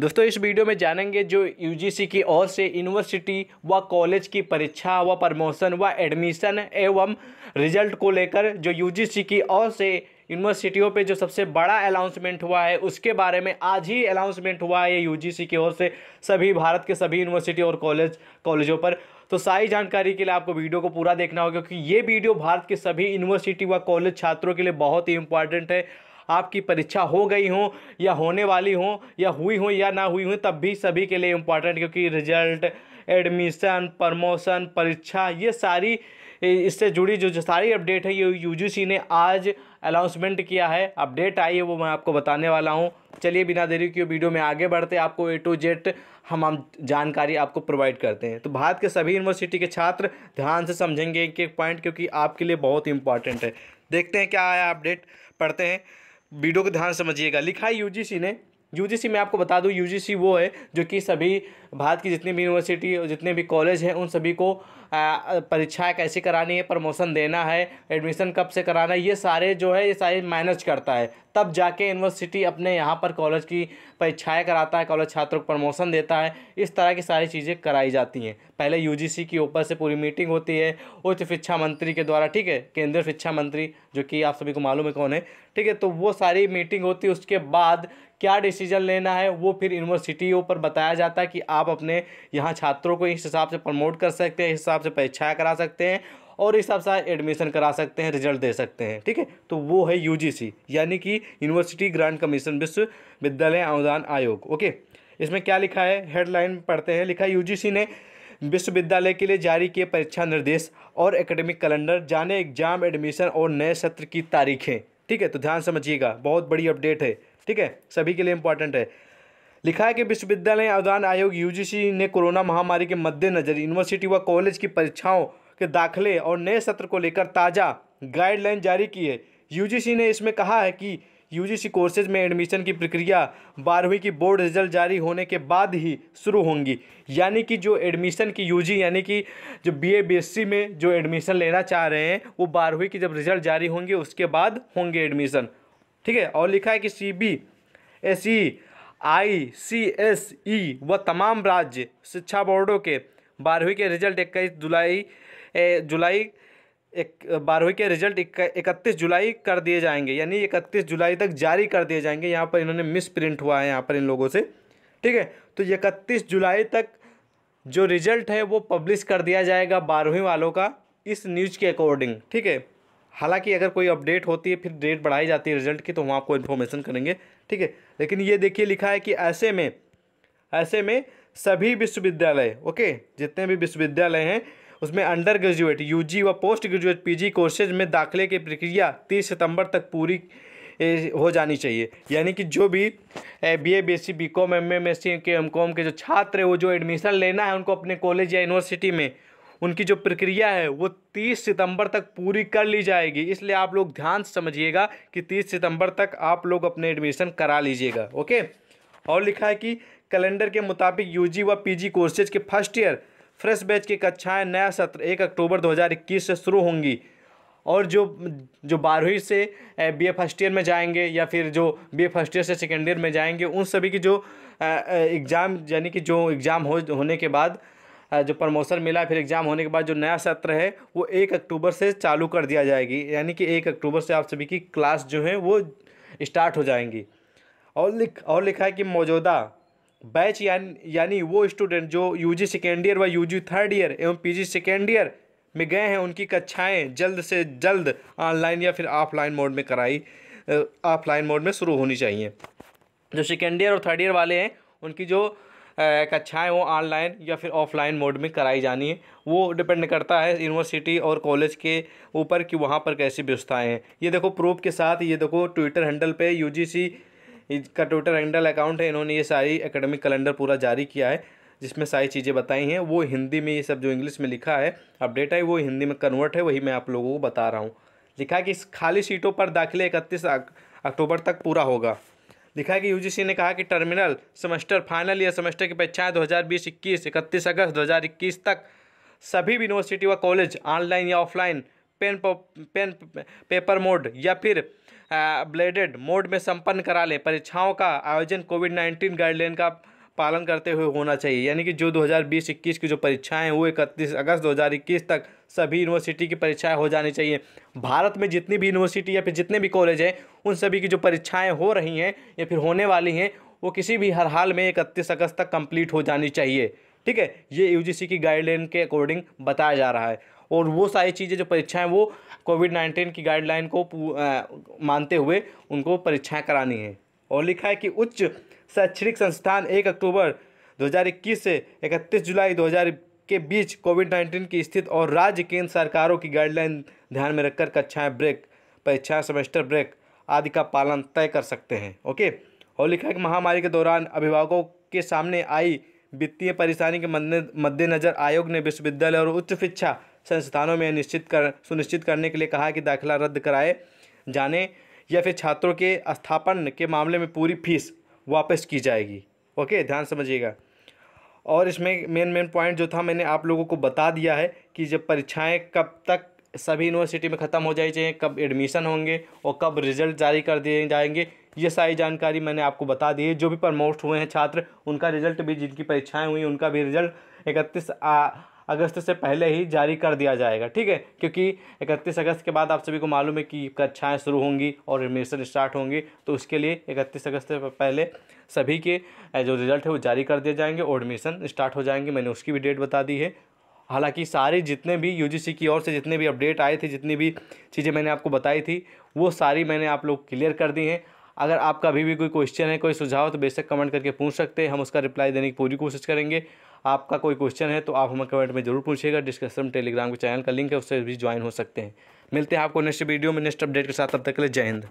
दोस्तों इस वीडियो में जानेंगे जो यूजीसी की ओर से यूनिवर्सिटी व कॉलेज की परीक्षा व प्रमोशन व एडमिशन एवं रिजल्ट को लेकर जो यूजीसी की ओर से यूनिवर्सिटियों पे जो सबसे बड़ा अनाउंसमेंट हुआ है उसके बारे में आज ही अनाउंसमेंट हुआ है यूजीसी की ओर से सभी भारत के सभी यूनिवर्सिटी और कॉलेज कॉलेजों पर तो सारी जानकारी के लिए आपको वीडियो को पूरा देखना होगा क्योंकि ये वीडियो भारत के सभी यूनिवर्सिटी व कॉलेज छात्रों के लिए बहुत ही इंपॉर्टेंट है आपकी परीक्षा हो गई हो या होने वाली हो या हुई हो या ना हुई हो तब भी सभी के लिए इम्पॉर्टेंट क्योंकि रिजल्ट एडमिशन प्रमोशन परीक्षा ये सारी इससे जुड़ी जो, जो सारी अपडेट है ये यूजीसी ने आज अनाउंसमेंट किया है अपडेट आई है वो मैं आपको बताने वाला हूँ चलिए बिना देरी के वीडियो में आगे बढ़ते आपको ए टू जेड हम हम जानकारी आपको प्रोवाइड करते हैं तो भारत के सभी यूनिवर्सिटी के छात्र ध्यान से समझेंगे एक एक पॉइंट क्योंकि आपके लिए बहुत इंपॉर्टेंट है देखते हैं क्या आया अपडेट पढ़ते हैं वीडियो को ध्यान समझिएगा लिखा है यूजीसी ने यूजीसी मैं आपको बता दूं यूजीसी वो है जो कि सभी भारत की जितनी भी यूनिवर्सिटी और जितने भी कॉलेज हैं उन सभी को परीक्षाएँ कैसे करानी है प्रमोशन देना है एडमिशन कब से कराना है ये सारे जो है ये सारे मैनेज करता है तब जाके यूनिवर्सिटी अपने यहाँ पर कॉलेज की परीक्षाएँ कराता है कॉलेज छात्रों को प्रमोशन देता है इस तरह की सारी चीज़ें कराई जाती हैं पहले यू की ऊपर से पूरी मीटिंग होती है उच्च शिक्षा मंत्री के द्वारा ठीक है केंद्रीय शिक्षा मंत्री जो कि आप सभी को मालूम है कौन है ठीक है तो वो सारी मीटिंग होती है उसके बाद क्या डिसीजन लेना है वो फिर यूनिवर्सिटी ऊपर बताया जाता है कि आप आप अपने यहाँ छात्रों को इस हिसाब से प्रमोट कर सकते हैं इस हिसाब से परीक्षाएँ करा सकते हैं और इस हिसाब से एडमिशन करा सकते हैं रिजल्ट दे सकते हैं ठीक है तो वो है यू यानी कि यूनिवर्सिटी ग्रांट कमीशन विश्वविद्यालय अनुदान आयोग ओके इसमें क्या लिखा है हेडलाइन पढ़ते हैं लिखा यू जी ने विश्वविद्यालय के लिए जारी किए परीक्षा निर्देश और एकेडमिक कैलेंडर जाने एग्जाम एडमिशन और नए सत्र की तारीखें ठीक है तो ध्यान समझिएगा बहुत बड़ी अपडेट है ठीक है सभी के लिए इंपॉर्टेंट है लिखा है कि विश्वविद्यालय अनुदान आयोग यूजीसी ने कोरोना महामारी के मद्देनजर यूनिवर्सिटी व कॉलेज की परीक्षाओं के दाखिले और नए सत्र को लेकर ताज़ा गाइडलाइन जारी की है यूजीसी ने इसमें कहा है कि यूजीसी कोर्सेज में एडमिशन की प्रक्रिया बारहवीं की बोर्ड रिजल्ट जारी होने के बाद ही शुरू होंगी यानी कि जो एडमिशन की यूजी यानी कि जो बीए बीएससी में जो एडमिशन लेना चाह रहे हैं वो बारहवीं की जब रिजल्ट जारी होंगे उसके बाद होंगे एडमिशन ठीक है और लिखा है कि C B S E I C S E व तमाम राज्य शिक्षा बोर्डों के बारहवीं के रिजल्ट इक्कीस जुलाई ए, जुलाई एक बारहवीं के रिजल्ट इकतीस जुलाई कर दिए जाएंगे यानी इकतीस जुलाई तक जारी कर दिए जाएंगे यहाँ पर इन्होंने मिस प्रिंट हुआ है यहाँ पर इन लोगों से ठीक है तो इकतीस जुलाई तक जो रिजल्ट है वो पब्लिश कर दिया जाएगा बारहवीं वालों का इस न्यूज़ के अकॉर्डिंग ठीक है हालांकि अगर कोई अपडेट होती है फिर डेट बढ़ाई जाती है रिजल्ट की तो हम आपको इन्फॉर्मेशन करेंगे ठीक है लेकिन ये देखिए लिखा है कि ऐसे में ऐसे में सभी विश्वविद्यालय ओके जितने भी विश्वविद्यालय हैं उसमें अंडर ग्रेजुएट यू व पोस्ट ग्रेजुएट पी कोर्सेज में दाखिले की प्रक्रिया तीस सितंबर तक पूरी हो जानी चाहिए यानी कि जो भी B A B S C B com M M S C के एम कॉम के जो छात्र है वो जो एडमिशन लेना है उनको अपने कॉलेज या यूनिवर्सिटी में उनकी जो प्रक्रिया है वो 30 सितंबर तक पूरी कर ली जाएगी इसलिए आप लोग ध्यान से समझिएगा कि 30 सितंबर तक आप लोग अपने एडमिशन करा लीजिएगा ओके और लिखा है कि कैलेंडर के मुताबिक यूजी व पीजी कोर्सेज के फर्स्ट ईयर फ्रेश बैच की कक्षाएं नया सत्र एक अक्टूबर 2021 से शुरू होंगी और जो जो बारहवीं से बी ए फर्स्ट ईयर में जाएंगे या फिर जो बी ए फर्स्ट ईयर से सेकेंड ईयर में जाएंगे उन सभी की जो एग्ज़ाम यानी कि जो एग्ज़ाम हो होने के बाद जो प्रमोशन मिला फिर एग्ज़ाम होने के बाद जो नया सत्र है वो एक अक्टूबर से चालू कर दिया जाएगी यानी कि एक अक्टूबर से आप सभी की क्लास जो है वो स्टार्ट हो जाएंगी और लिख और लिखा है कि मौजूदा बैच यानी यानी वो स्टूडेंट जो यूजी सेकेंड ईयर व यूजी थर्ड ईयर एवं पीजी सेकेंड ईयर में गए हैं उनकी कक्षाएं जल्द से जल्द ऑनलाइन या फिर ऑफलाइन मोड में कराई ऑफलाइन मोड में शुरू होनी चाहिए जो सेकेंड ईयर और थर्ड ईयर वाले हैं उनकी जो कक्षाएँ अच्छा वो ऑनलाइन या फिर ऑफलाइन मोड में कराई जानी है वो डिपेंड करता है यूनिवर्सिटी और कॉलेज के ऊपर कि वहाँ पर कैसी व्यवस्थाएँ हैं ये देखो प्रूफ के साथ ये देखो ट्विटर हैंडल पर यू का ट्विटर हैंडल अकाउंट है इन्होंने ये सारी एकेडमिक कैलेंडर पूरा जारी किया है जिसमें सारी चीज़ें बताई हैं वो हिंदी में ये सब जो इंग्लिश में लिखा है अपडेट है वो हिंदी में कन्वर्ट है वही मैं आप लोगों को बता रहा हूँ लिखा है कि इस खाली सीटों पर दाखिले इकतीस अक्टूबर तक पूरा होगा लिखा कि यूजीसी ने कहा कि टर्मिनल सेमेस्टर फाइनल या सेमेस्टर की परीक्षाएं हज़ार बीस इक्कीस इकतीस अगस्त इक्कीस तक सभी यूनिवर्सिटी व कॉलेज ऑनलाइन या offline pen pen paper mode या फिर ब्लेडेड मोड में संपन्न करा लें परीक्षाओं का आयोजन कोविड नाइन्टीन गाइडलाइन का पालन करते हुए होना चाहिए यानी कि जो 2020-21 की जो परीक्षाएं वो 31 अगस्त 2021 तक सभी यूनिवर्सिटी की परीक्षाएं हो जानी चाहिए भारत में जितनी भी यूनिवर्सिटी या फिर जितने भी कॉलेज हैं उन सभी की जो परीक्षाएं हो रही हैं या फिर होने वाली हैं वो किसी भी हर हाल में इकतीस अगस्त तक कम्प्लीट हो जानी चाहिए ठीक है ये यू की गाइडलाइन के अकॉर्डिंग बताया जा रहा है और वो सारी चीज़ें जो परीक्षाएँ वो कोविड नाइन्टीन की गाइडलाइन को मानते हुए उनको परीक्षाएँ करानी है और लिखा है कि उच्च शैक्षणिक संस्थान एक अक्टूबर 2021 से 31 जुलाई 2000 के बीच कोविड 19 की स्थिति और राज्य केंद्र सरकारों की गाइडलाइन ध्यान में रखकर कक्षाएँ ब्रेक परीक्षाएँ सेमेस्टर ब्रेक आदि का पालन तय कर सकते हैं ओके और लिखा है कि महामारी के दौरान अभिभावकों के सामने आई वित्तीय परेशानी के मद्देनज़र आयोग ने विश्वविद्यालय और उच्च शिक्षा संस्थानों में निश्चित कर सुनिश्चित करने के लिए कहा कि दाखिला रद्द कराए जाने या फिर छात्रों के स्थापन के मामले में पूरी फीस वापस की जाएगी ओके ध्यान समझिएगा और इसमें मेन मेन पॉइंट जो था मैंने आप लोगों को बता दिया है कि जब परीक्षाएं कब तक सभी यूनिवर्सिटी में ख़त्म हो जाए चाहिए कब एडमिशन होंगे और कब रिजल्ट जारी कर दिए जाएंगे ये सारी जानकारी मैंने आपको बता दी है जो भी प्रमोट हुए हैं छात्र उनका रिजल्ट भी जिनकी परीक्षाएं हुई उनका भी रिजल्ट इकतीस अगस्त से पहले ही जारी कर दिया जाएगा ठीक है क्योंकि इकतीस अगस्त के बाद आप सभी को मालूम है कि कक्षाएँ शुरू होंगी और एडमिशन स्टार्ट होंगी तो उसके लिए इकतीस अगस्त से पहले सभी के जो रिज़ल्ट है वो जारी कर दिए जाएंगे और एडमिशन स्टार्ट हो जाएंगे मैंने उसकी भी डेट बता दी है हालांकि सारे जितने भी यूजीसी की ओर से जितने भी अपडेट आए थे जितनी भी चीज़ें मैंने आपको बताई थी वो सारी मैंने आप लोग क्लियर कर दी हैं अगर आपका अभी भी कोई क्वेश्चन है कोई सुझाव तो बेशक कमेंट करके पूछ सकते हैं हम उसका रिप्लाई देने की पूरी कोशिश करेंगे आपका कोई क्वेश्चन है तो आप हमें कमेंट में जरूर पूछिएगा डिस्कशन टेलीग्राम के चैनल का लिंक है उससे भी ज्वाइन हो सकते हैं मिलते हैं आपको नेक्स्ट वीडियो में नेक्स्ट अपडेट के साथ तब तक के लिए जय हिंद